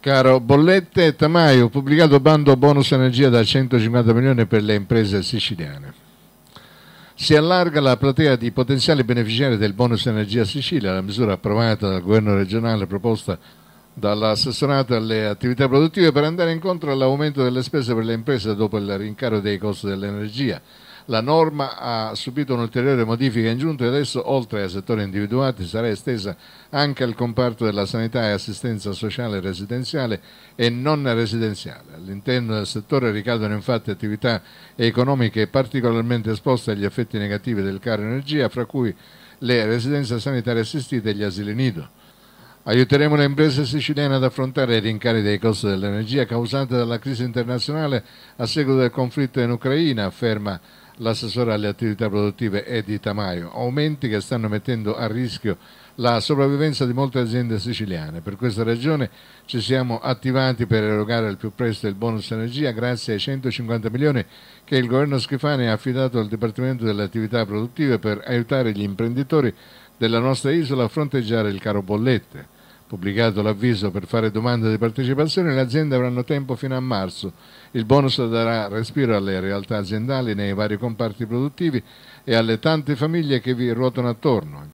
Caro Bollette Tamaio, pubblicato bando bonus energia da 150 milioni per le imprese siciliane. Si allarga la platea di potenziali beneficiari del bonus energia Sicilia, la misura approvata dal governo regionale proposta dall'assessorato alle attività produttive per andare incontro all'aumento delle spese per le imprese dopo il rincaro dei costi dell'energia la norma ha subito un'ulteriore modifica in giunta e adesso, oltre ai settori individuati, sarà estesa anche al comparto della sanità e assistenza sociale residenziale e non residenziale. All'interno del settore ricadono infatti attività economiche particolarmente esposte agli effetti negativi del caro energia, fra cui le residenze sanitarie assistite e gli asili nido. Aiuteremo le imprese siciliane ad affrontare i rincari dei costi dell'energia causati dalla crisi internazionale a seguito del conflitto in Ucraina, afferma l'assessore alle attività produttive Edi Tamaio, aumenti che stanno mettendo a rischio la sopravvivenza di molte aziende siciliane. Per questa ragione ci siamo attivati per erogare al più presto il bonus energia grazie ai 150 milioni che il governo Schifani ha affidato al Dipartimento delle attività produttive per aiutare gli imprenditori della nostra isola a fronteggiare il caro bollette. Pubblicato l'avviso per fare domanda di partecipazione, le aziende avranno tempo fino a marzo. Il bonus darà respiro alle realtà aziendali nei vari comparti produttivi e alle tante famiglie che vi ruotano attorno.